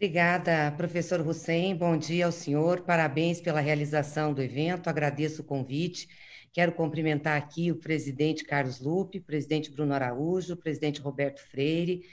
Obrigada, professor Hussein. Bom dia ao senhor. Parabéns pela realização do evento. Agradeço o convite. Quero cumprimentar aqui o presidente Carlos Lupe, presidente Bruno Araújo, presidente Roberto Freire,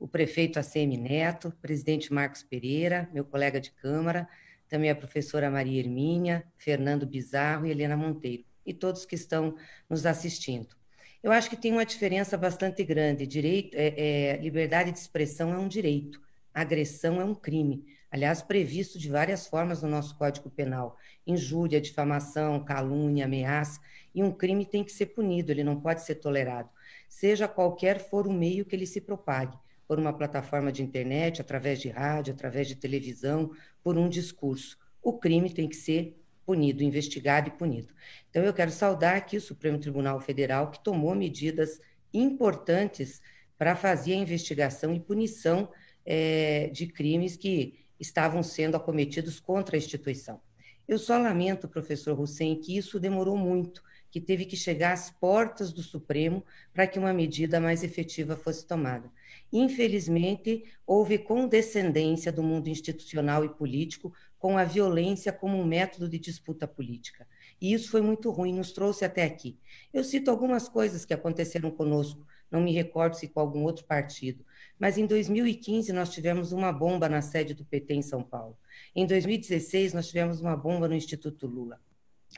o prefeito ACM Neto, presidente Marcos Pereira, meu colega de Câmara, também a professora Maria Hermínia, Fernando Bizarro e Helena Monteiro, e todos que estão nos assistindo. Eu acho que tem uma diferença bastante grande. Direito, é, é, liberdade de expressão é um direito agressão é um crime, aliás, previsto de várias formas no nosso Código Penal: injúria, difamação, calúnia, ameaça, e um crime tem que ser punido, ele não pode ser tolerado, seja qualquer for o meio que ele se propague, por uma plataforma de internet, através de rádio, através de televisão, por um discurso. O crime tem que ser punido, investigado e punido. Então, eu quero saudar aqui o Supremo Tribunal Federal, que tomou medidas importantes para fazer a investigação e punição é, de crimes que estavam sendo acometidos contra a instituição. Eu só lamento, professor Hussein, que isso demorou muito, que teve que chegar às portas do Supremo para que uma medida mais efetiva fosse tomada. Infelizmente, houve condescendência do mundo institucional e político com a violência como um método de disputa política. E isso foi muito ruim, nos trouxe até aqui. Eu cito algumas coisas que aconteceram conosco não me recordo se com algum outro partido. Mas em 2015 nós tivemos uma bomba na sede do PT em São Paulo. Em 2016 nós tivemos uma bomba no Instituto Lula.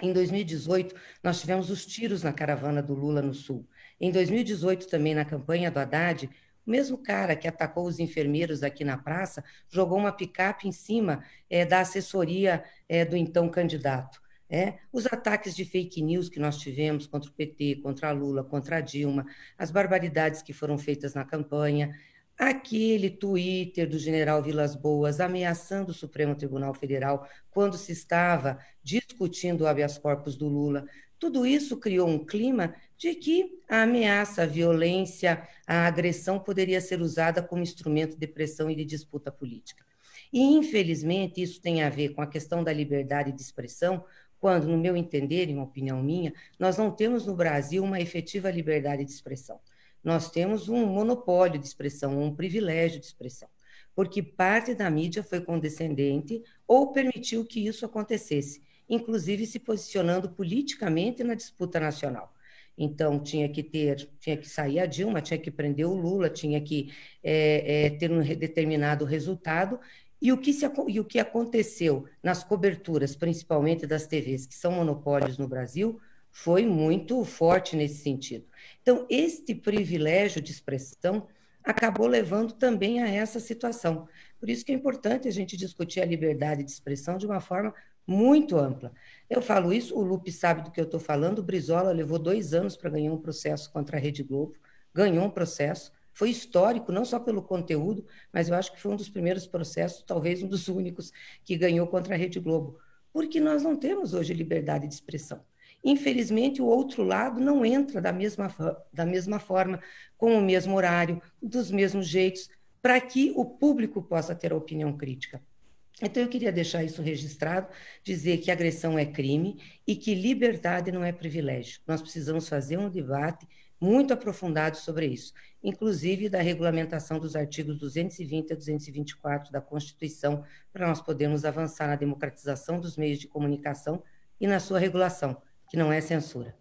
Em 2018 nós tivemos os tiros na caravana do Lula no Sul. Em 2018 também na campanha do Haddad, o mesmo cara que atacou os enfermeiros aqui na praça jogou uma picape em cima é, da assessoria é, do então candidato. É, os ataques de fake news que nós tivemos contra o PT, contra Lula, contra Dilma, as barbaridades que foram feitas na campanha, aquele Twitter do general Vilas Boas ameaçando o Supremo Tribunal Federal quando se estava discutindo o habeas corpus do Lula. Tudo isso criou um clima de que a ameaça, a violência, a agressão poderia ser usada como instrumento de pressão e de disputa política. E, infelizmente, isso tem a ver com a questão da liberdade de expressão, quando, no meu entender, em uma opinião minha, nós não temos no Brasil uma efetiva liberdade de expressão. Nós temos um monopólio de expressão, um privilégio de expressão, porque parte da mídia foi condescendente ou permitiu que isso acontecesse, inclusive se posicionando politicamente na disputa nacional. Então, tinha que ter, tinha que sair a Dilma, tinha que prender o Lula, tinha que é, é, ter um determinado resultado, e o, que se, e o que aconteceu nas coberturas, principalmente das TVs, que são monopólios no Brasil, foi muito forte nesse sentido. Então, este privilégio de expressão acabou levando também a essa situação. Por isso que é importante a gente discutir a liberdade de expressão de uma forma muito ampla. Eu falo isso, o Lupe sabe do que eu estou falando, o Brizola levou dois anos para ganhar um processo contra a Rede Globo, ganhou um processo, foi histórico, não só pelo conteúdo, mas eu acho que foi um dos primeiros processos, talvez um dos únicos, que ganhou contra a Rede Globo. Porque nós não temos hoje liberdade de expressão. Infelizmente, o outro lado não entra da mesma, da mesma forma, com o mesmo horário, dos mesmos jeitos, para que o público possa ter a opinião crítica. Então, eu queria deixar isso registrado, dizer que agressão é crime e que liberdade não é privilégio. Nós precisamos fazer um debate muito aprofundado sobre isso, inclusive da regulamentação dos artigos 220 a 224 da Constituição, para nós podermos avançar na democratização dos meios de comunicação e na sua regulação, que não é censura.